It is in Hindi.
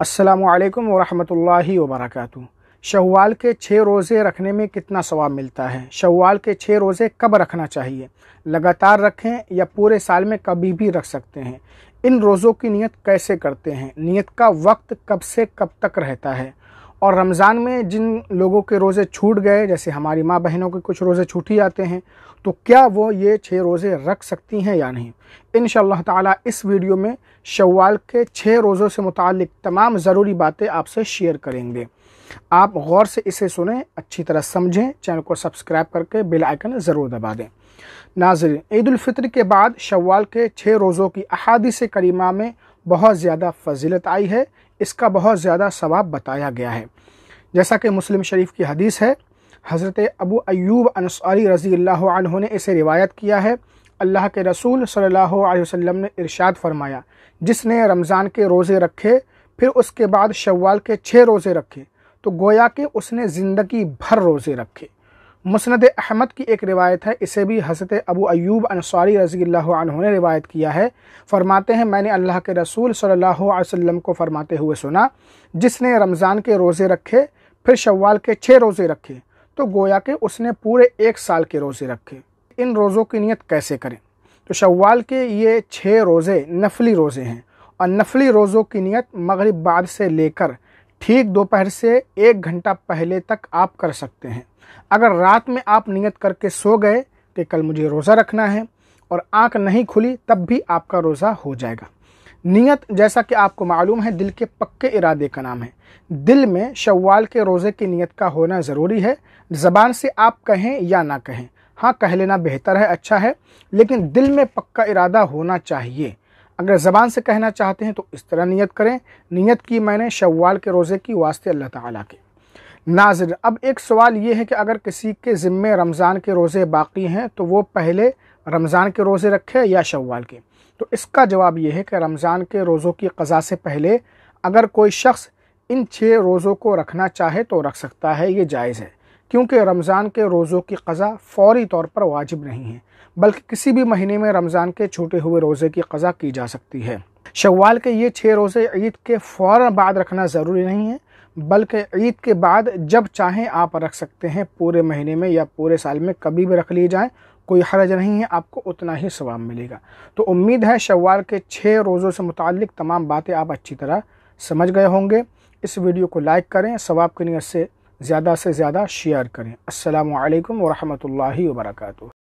असलकम वरहमल वबरक शवाल के छः रोज़े रखने में कितना सवाब मिलता है शवाल के छः रोज़े कब रखना चाहिए लगातार रखें या पूरे साल में कभी भी रख सकते हैं इन रोज़ों की नियत कैसे करते हैं नियत का वक्त कब से कब तक रहता है और रमज़ान में जिन लोगों के रोज़े छूट गए जैसे हमारी माँ बहनों के कुछ रोज़े छूट ही जाते हैं तो क्या वो ये छः रोज़े रख सकती हैं या नहीं इन ताला इस वीडियो में शवाल के छः रोज़ों से मुतक तमाम ज़रूरी बातें आपसे शेयर करेंगे आप गौर से इसे सुने अच्छी तरह समझें चैनल को सब्सक्राइब करके बेल आइकन ज़रूर दबा दें नाजर ईदालफ़ित्र के बाद शवाल के छः रोज़ों की अहादी से करीमा में बहुत ज़्यादा फजीलत आई है इसका बहुत ज़्यादा सवाब बताया गया है जैसा कि मुस्लिम शरीफ की हदीस है हज़रत अबू अयूब अनसारी रज़ी अल्लाह ने इसे रिवायत किया है अल्लाह के रसूल सल्लल्लाहु अलैहि वसल्लम ने इरशाद फरमाया जिसने रमज़ान के रोज़े रखे फिर उसके बाद शव्वाल के छः रोज़े रखे तो गोया कि उसने ज़िंदगी भर रोज़े रखे मुसनद अहमद की एक रिवायत है इसे भी हज़रत अबू अयूब अनसारी रज़ी ने रिवायत किया है फ़रमाते हैं मैंने अल्लाह के रसूल सल्लल्लाहु अलैहि वसल्लम को फ़रमाते हुए सुना जिसने रमज़ान के रोज़े रखे फिर शव्वाल के छः रोज़े रखे तो गोया के उसने पूरे एक साल के रोज़े रखे इन रोज़ों की नीयत कैसे करें तो शव्वाल के ये छः रोज़े नफली रोज़े हैं और नफली रोज़ों की नीयत मगरब बाद से लेकर ठीक दोपहर से एक घंटा पहले तक आप कर सकते हैं अगर रात में आप नियत करके सो गए कि कल मुझे रोज़ा रखना है और आंख नहीं खुली तब भी आपका रोज़ा हो जाएगा नियत जैसा कि आपको मालूम है दिल के पक्के इरादे का नाम है दिल में शवाल के रोज़े की नियत का होना ज़रूरी है ज़बान से आप कहें या ना कहें हाँ कह लेना बेहतर है अच्छा है लेकिन दिल में पक्का इरादा होना चाहिए अगर ज़बान से कहना चाहते हैं तो इस तरह नियत करें नियत की मैंने शवाल के रोज़े की वास्ते अल्लाह ताला के नाजिर अब एक सवाल ये है कि अगर किसी के ज़िम्मे रमज़ान के रोज़े बाकी हैं तो वो पहले रमज़ान के रोज़े रखे या शवाल के तो इसका जवाब ये है कि रमज़ान के रोज़ों की कज़ा से पहले अगर कोई शख्स इन छः रोज़ों को रखना चाहे तो रख सकता है ये जायज़ है क्योंकि रमज़ान के रोज़ों की कज़ा फौरी तौर पर वाजिब नहीं है बल्कि किसी भी महीने में रमज़ान के छूटे हुए रोज़े की कज़ा की जा सकती है शवाल के ये छः रोज़े ईद के फ़ौर बाद रखना ज़रूरी नहीं है बल्कि ईद के बाद जब चाहें आप रख सकते हैं पूरे महीने में या पूरे साल में कभी भी रख लिए जाएँ कोई हरज नहीं है आपको उतना ही सवाब मिलेगा तो उम्मीद है शवाल के छः रोज़ों से मुतक तमाम बातें आप अच्छी तरह समझ गए होंगे इस वीडियो को लाइक करें सवाब की नीयत से ज़्यादा से ज़्यादा शेयर करें असलकम वरहमल वर्का